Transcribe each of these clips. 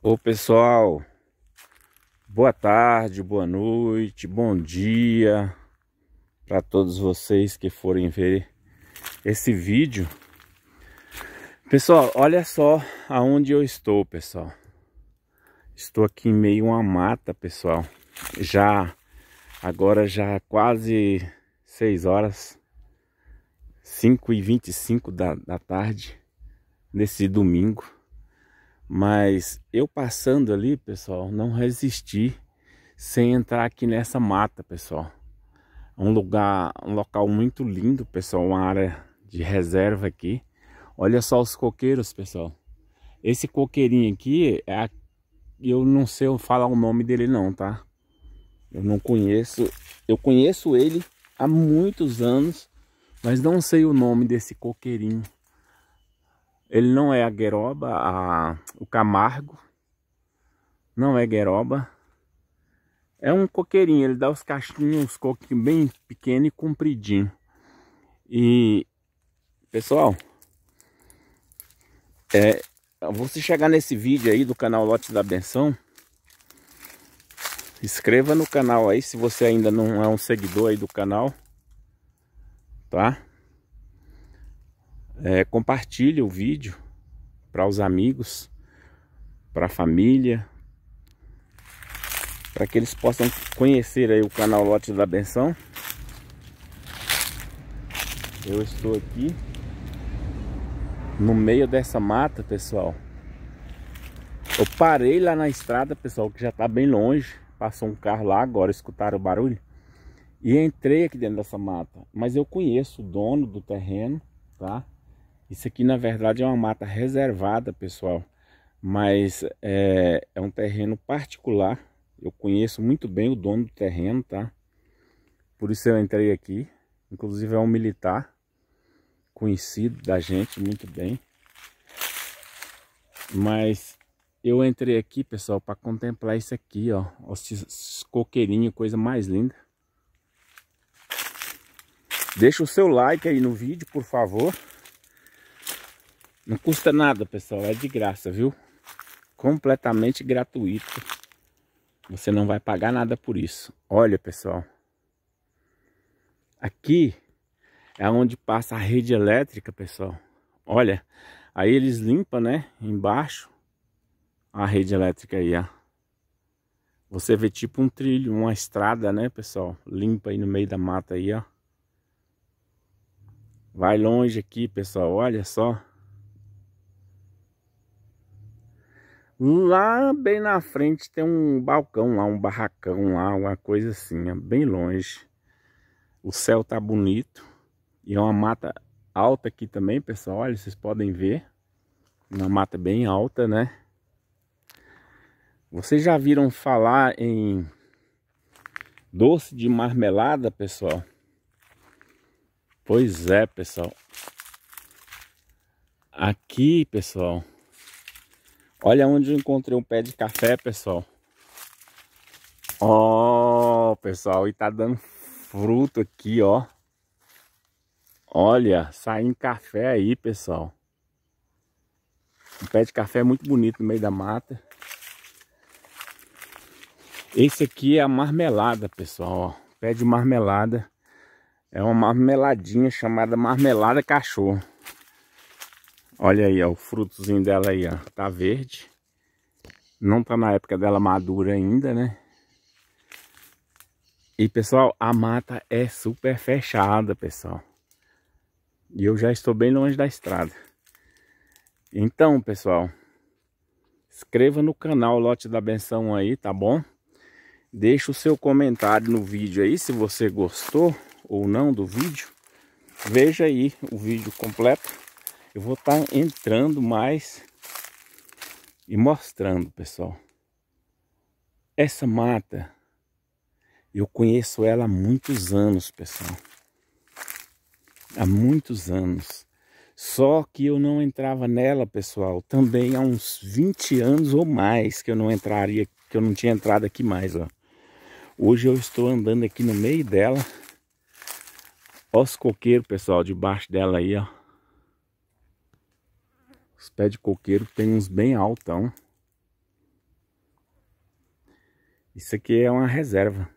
Ô pessoal, boa tarde, boa noite, bom dia para todos vocês que forem ver esse vídeo. Pessoal, olha só aonde eu estou, pessoal. Estou aqui em meio a uma mata, pessoal. Já agora já quase 6 horas, 5 e 25 da, da tarde, nesse domingo. Mas eu passando ali, pessoal, não resisti sem entrar aqui nessa mata, pessoal. Um lugar, um local muito lindo, pessoal, uma área de reserva aqui. Olha só os coqueiros, pessoal. Esse coqueirinho aqui, é a... eu não sei eu falar o nome dele não, tá? Eu não conheço, eu conheço ele há muitos anos, mas não sei o nome desse coqueirinho. Ele não é a gueroba, a, o camargo. Não é gueroba. É um coqueirinho, ele dá os cachinhos, os coquinhos bem pequeno e compridinho. E, pessoal, é, você chegar nesse vídeo aí do canal Lote da Benção, inscreva no canal aí se você ainda não é um seguidor aí do canal, tá? É, compartilhe o vídeo para os amigos, para a família, para que eles possam conhecer aí o canal Lote da Benção. Eu estou aqui no meio dessa mata, pessoal. Eu parei lá na estrada, pessoal, que já está bem longe. Passou um carro lá agora, escutaram o barulho. E entrei aqui dentro dessa mata. Mas eu conheço o dono do terreno, tá? Isso aqui na verdade é uma mata reservada, pessoal, mas é, é um terreno particular. Eu conheço muito bem o dono do terreno, tá? Por isso eu entrei aqui. Inclusive é um militar conhecido da gente muito bem. Mas eu entrei aqui, pessoal, para contemplar isso aqui, ó. esses coqueirinhos, coisa mais linda. Deixa o seu like aí no vídeo, por favor. Não custa nada, pessoal. É de graça, viu? Completamente gratuito. Você não vai pagar nada por isso. Olha, pessoal. Aqui é onde passa a rede elétrica, pessoal. Olha, aí eles limpam, né? Embaixo a rede elétrica aí, ó. Você vê tipo um trilho, uma estrada, né, pessoal? Limpa aí no meio da mata aí, ó. Vai longe aqui, pessoal. Olha só. Lá bem na frente tem um balcão lá, um barracão lá, uma coisa assim, é bem longe. O céu tá bonito. E é uma mata alta aqui também, pessoal. Olha, vocês podem ver. Uma mata bem alta, né? Vocês já viram falar em doce de marmelada, pessoal? Pois é, pessoal. Aqui, pessoal, Olha onde encontrei um pé de café, pessoal. Ó, oh, pessoal, e tá dando fruto aqui, ó. Olha, saindo café aí, pessoal. Um pé de café muito bonito no meio da mata. Esse aqui é a marmelada, pessoal, ó. Pé de marmelada. É uma marmeladinha chamada marmelada cachorro. Olha aí, ó, o frutozinho dela aí, ó, tá verde. Não tá na época dela madura ainda, né? E pessoal, a mata é super fechada, pessoal. E eu já estou bem longe da estrada. Então, pessoal, inscreva no canal Lote da Benção aí, tá bom? Deixe o seu comentário no vídeo aí, se você gostou ou não do vídeo. Veja aí o vídeo completo eu vou estar tá entrando mais e mostrando, pessoal. Essa mata, eu conheço ela há muitos anos, pessoal. Há muitos anos. Só que eu não entrava nela, pessoal, também há uns 20 anos ou mais que eu não entraria, que eu não tinha entrado aqui mais, ó. Hoje eu estou andando aqui no meio dela. Olha os coqueiros, pessoal, debaixo dela aí, ó. Os pés de coqueiro tem uns bem altão. Isso aqui é uma reserva.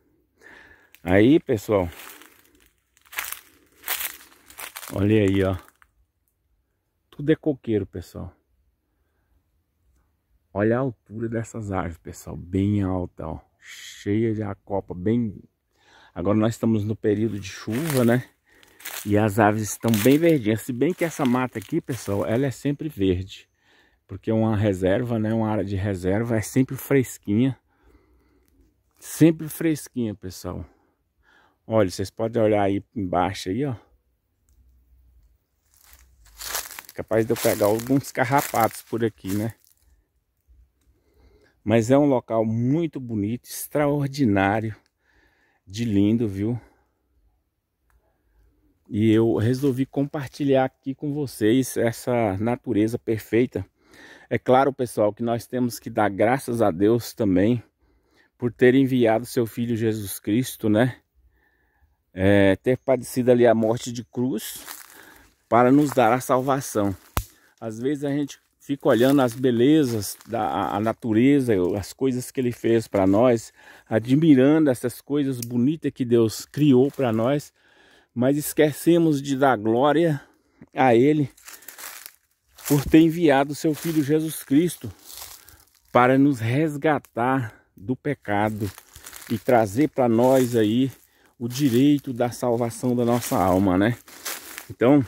Aí, pessoal. Olha aí, ó. Tudo é coqueiro, pessoal. Olha a altura dessas árvores, pessoal. Bem alta, ó. Cheia de acopa, bem... Agora nós estamos no período de chuva, né? E as aves estão bem verdinhas. Se bem que essa mata aqui, pessoal, ela é sempre verde. Porque é uma reserva, né? Uma área de reserva. É sempre fresquinha. Sempre fresquinha, pessoal. Olha, vocês podem olhar aí embaixo aí, ó. Capaz de eu pegar alguns carrapatos por aqui, né? Mas é um local muito bonito, extraordinário, de lindo, viu? E eu resolvi compartilhar aqui com vocês essa natureza perfeita. É claro, pessoal, que nós temos que dar graças a Deus também por ter enviado seu filho Jesus Cristo, né? É, ter padecido ali a morte de cruz para nos dar a salvação. Às vezes a gente fica olhando as belezas da natureza, as coisas que ele fez para nós, admirando essas coisas bonitas que Deus criou para nós, mas esquecemos de dar glória a Ele por ter enviado seu Filho Jesus Cristo para nos resgatar do pecado e trazer para nós aí o direito da salvação da nossa alma, né? Então,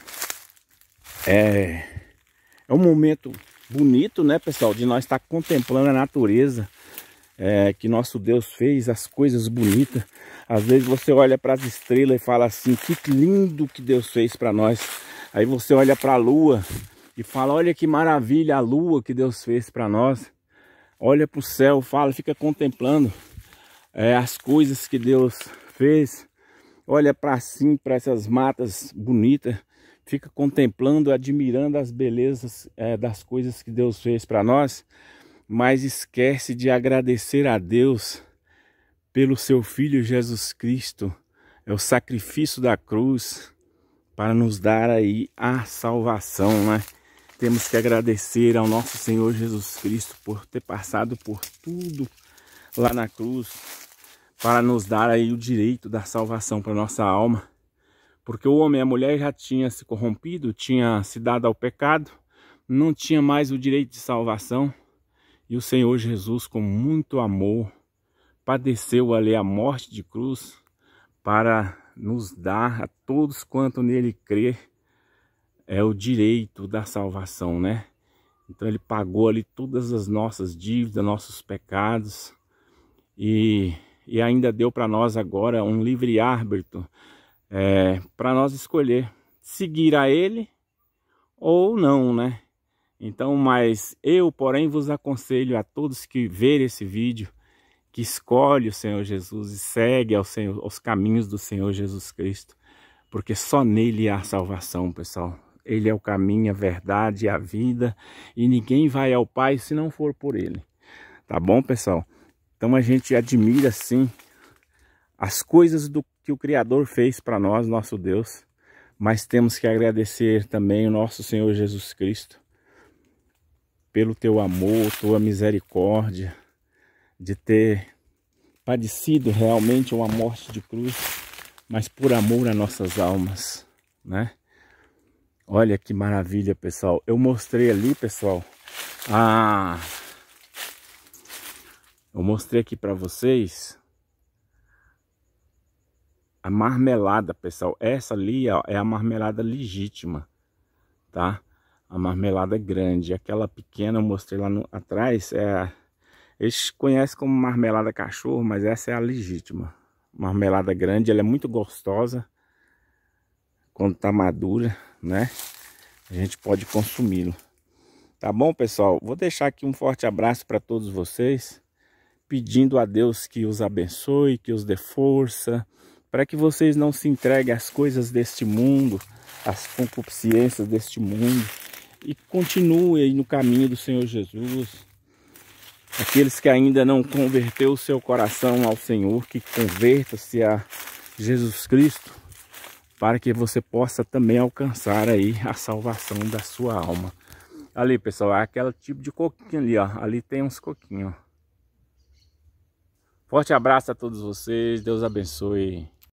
é, é um momento bonito, né, pessoal, de nós estar contemplando a natureza é, que nosso Deus fez, as coisas bonitas. Às vezes você olha para as estrelas e fala assim, que lindo que Deus fez para nós. Aí você olha para a lua e fala, olha que maravilha a lua que Deus fez para nós. Olha para o céu, fala, fica contemplando é, as coisas que Deus fez. Olha para assim, para essas matas bonitas. Fica contemplando, admirando as belezas é, das coisas que Deus fez para nós mas esquece de agradecer a Deus pelo seu Filho Jesus Cristo, é o sacrifício da cruz para nos dar aí a salvação, né? Temos que agradecer ao nosso Senhor Jesus Cristo por ter passado por tudo lá na cruz para nos dar aí o direito da salvação para nossa alma. Porque o homem e a mulher já tinha se corrompido, tinha se dado ao pecado, não tinha mais o direito de salvação e o Senhor Jesus, com muito amor, padeceu ali a morte de cruz para nos dar a todos quanto nele crer é o direito da salvação, né? Então ele pagou ali todas as nossas dívidas, nossos pecados e, e ainda deu para nós agora um livre árbitro é, para nós escolher seguir a ele ou não, né? Então, mas eu, porém, vos aconselho a todos que verem esse vídeo, que escolhe o Senhor Jesus e segue ao Senhor, caminhos do Senhor Jesus Cristo, porque só nele há salvação, pessoal. Ele é o caminho, a verdade e a vida, e ninguém vai ao Pai se não for por ele. Tá bom, pessoal? Então a gente admira sim as coisas do que o Criador fez para nós, nosso Deus, mas temos que agradecer também o nosso Senhor Jesus Cristo pelo teu amor, tua misericórdia, de ter padecido realmente uma morte de cruz, mas por amor a nossas almas, né? Olha que maravilha, pessoal. Eu mostrei ali, pessoal, a Eu mostrei aqui para vocês a marmelada, pessoal. Essa ali ó, é a marmelada legítima, tá? a marmelada é grande. Aquela pequena eu mostrei lá no, atrás, é, eles conhecem como marmelada cachorro, mas essa é a legítima. Marmelada grande, ela é muito gostosa quando tá madura, né? A gente pode consumi-lo. Tá bom, pessoal? Vou deixar aqui um forte abraço para todos vocês, pedindo a Deus que os abençoe, que os dê força, para que vocês não se entreguem às coisas deste mundo, às concupiscências deste mundo, e continue aí no caminho do Senhor Jesus. Aqueles que ainda não converteu o seu coração ao Senhor, que converta-se a Jesus Cristo, para que você possa também alcançar aí a salvação da sua alma. Ali, pessoal, é aquele tipo de coquinho ali, ó. Ali tem uns coquinhos. Forte abraço a todos vocês. Deus abençoe.